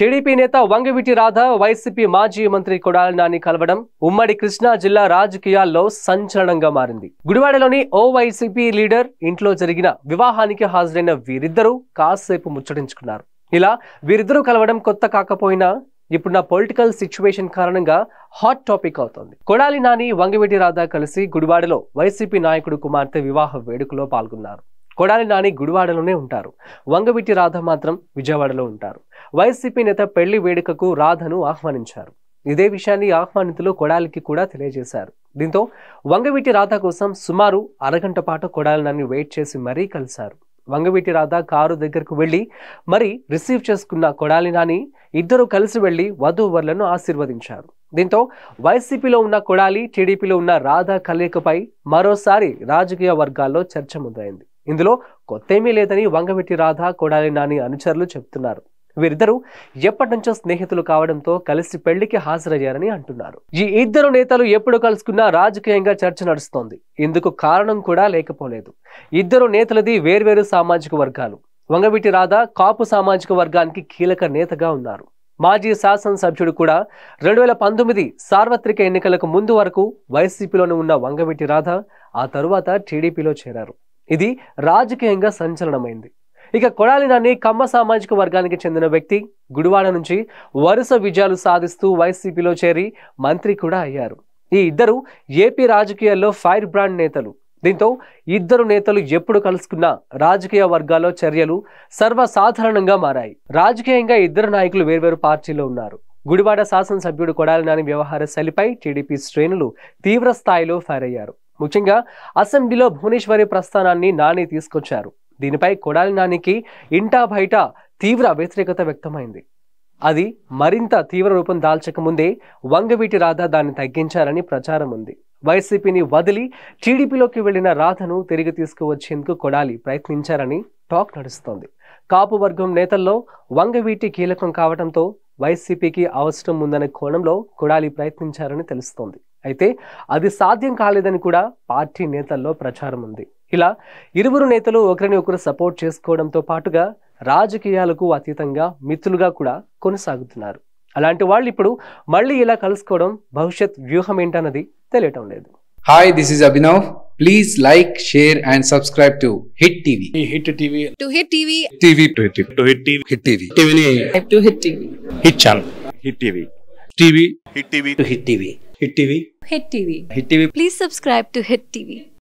TDP నేత వంగవిటి Radha YCP మాజీ మంత్రి కొడాలి నాని కలవడం ఉమ్మడి కృష్ణా జిల్లా రాజకీయాల్లో సంచలనంగా మారింది గుడివాడలోని ఓ వైసీపీ లీడర్ ఇంట్లో జరిగిన వివాహానికి హాజరైన వీరిద్దరూ కాసేపు ముచ్చటించుకున్నారు ఇలా వీరిద్దరూ కలవడం కొత్త కాకపోయినా ఇప్పుడున్న పొలిటికల్ సిచ్యువేషన్ కారణంగా హాట్ టాపిక్ అవుతోంది కొడాలి నాని వంగవిటి రాధ కలిసి గుడివాడలో వైసీపీ నాయకుడు కుమార్తె వివాహ వేడుకలో పాల్గొన్నారు కొడాలి నాని గుడివాడలోనే ఉంటారు వంగవిటి రాధ మాత్రం విజయవాడలో ఉంటారు వైసీపీ నేత పెళ్లి వేడుకకు రాధను ఆహ్వానించారు ఇదే విషయాన్ని ఆహ్వానితులు కొడాలికి కూడా తెలియజేశారు దీంతో వంగవీటి రాధ కోసం సుమారు అరగంట పాటు కొడాలి నాని వెయిట్ చేసి మరీ కలిశారు వంగవీటి రాధ కారు దగ్గరకు వెళ్ళి మరి రిసీవ్ చేసుకున్న కొడాలి నాని ఇద్దరు కలిసి వెళ్ళి వధూవరులను ఆశీర్వదించారు దీంతో వైసీపీలో ఉన్న కొడాలి టీడీపీలో ఉన్న రాధా కలయికపై మరోసారి రాజకీయ వర్గాల్లో చర్చ మొదలైంది ఇందులో కొత్త ఏమీ లేదని వంగవెట్టి రాధ కొడాలి నాని అనుచరులు చెబుతున్నారు వీరిద్దరూ ఎప్పటి నుంచో స్నేహితులు కావడంతో కలిసి పెళ్లికి హాజరయ్యారని అంటున్నారు ఈ ఇద్దరు నేతలు ఎప్పుడు కలుసుకున్నా రాజకీయంగా చర్చ నడుస్తోంది ఇందుకు కారణం కూడా లేకపోలేదు ఇద్దరు నేతలది వేర్వేరు సామాజిక వర్గాలు వంగవీటి రాధ కాపు సామాజిక వర్గానికి కీలక నేతగా ఉన్నారు మాజీ శాసనసభ్యుడు కూడా రెండు వేల పంతొమ్మిది సార్వత్రిక ఎన్నికలకు ముందు వరకు వైసీపీలోనే ఉన్న వంగవీటి రాధ ఆ తరువాత టీడీపీలో చేరారు ఇది రాజకీయంగా సంచలనమైంది ఇక కొడాలి నాని కమ్మ సామాజిక వర్గానికి చెందిన వ్యక్తి గుడివాడ నుంచి వరుస విజయాలు సాధిస్తూ వైసీపీలో చేరి మంత్రి కూడా అయ్యారు ఈ ఇద్దరు ఏపీ రాజకీయాల్లో ఫైర్ బ్రాండ్ నేతలు దీంతో ఇద్దరు నేతలు ఎప్పుడు కలుసుకున్నా రాజకీయ వర్గాల్లో చర్యలు సర్వసాధారణంగా మారాయి రాజకీయంగా ఇద్దరు నాయకులు వేర్వేరు పార్టీలో ఉన్నారు గుడివాడ శాసనసభ్యుడు కొడాలి నాని వ్యవహార శైలిపై టీడీపీ శ్రేణులు తీవ్ర స్థాయిలో ఫైర్ అయ్యారు ముఖ్యంగా అసెంబ్లీలో భువనేశ్వరి ప్రస్థానాన్ని నాని తీసుకొచ్చారు దీనిపై కొడాలి నానికి ఇంటా బయట తీవ్ర వ్యతిరేకత వ్యక్తమైంది అది మరింత తీవ్ర రూపం దాల్చకముందే వంగవీటి రాధ దాన్ని తగ్గించారని ప్రచారం ఉంది వైసీపీని వదిలి టీడీపీలోకి వెళ్లిన రాధను తిరిగి తీసుకువచ్చేందుకు కొడాలి ప్రయత్నించారని టాక్ నడుస్తోంది కాపు వర్గం నేతల్లో వంగవీటి కీలకం కావడంతో వైసీపీకి అవసరం ఉందనే కోణంలో కొడాలి ప్రయత్నించారని తెలుస్తోంది అయితే అది సాధ్యం కాలేదని కూడా పార్టీ నేతల్లో ప్రచారం ఉంది ఇలా ఇరువురు నేతలు ఒకరిని ఒకరు సపోర్ట్ చేసుకోవడంతో పాటుగా రాజకీయాలకు అతీతంగా మిత్రులుగా కూడా కొనసాగుతున్నారు అలాంటి వాళ్ళు ఇప్పుడు మళ్ళీ ఇలా కలుసుకోవడం భవిష్యత్ వ్యూహం ఏంటన్నది తెలియటం లేదు hi this is Abhinav please like share and subscribe to hit TV hit TV to hit TV TV to hit to hit TV hit TV టీవీని to hit TV hit channel hit TV TV hit TV to hit TV hit TV hit TV hit TV please subscribe to hit TV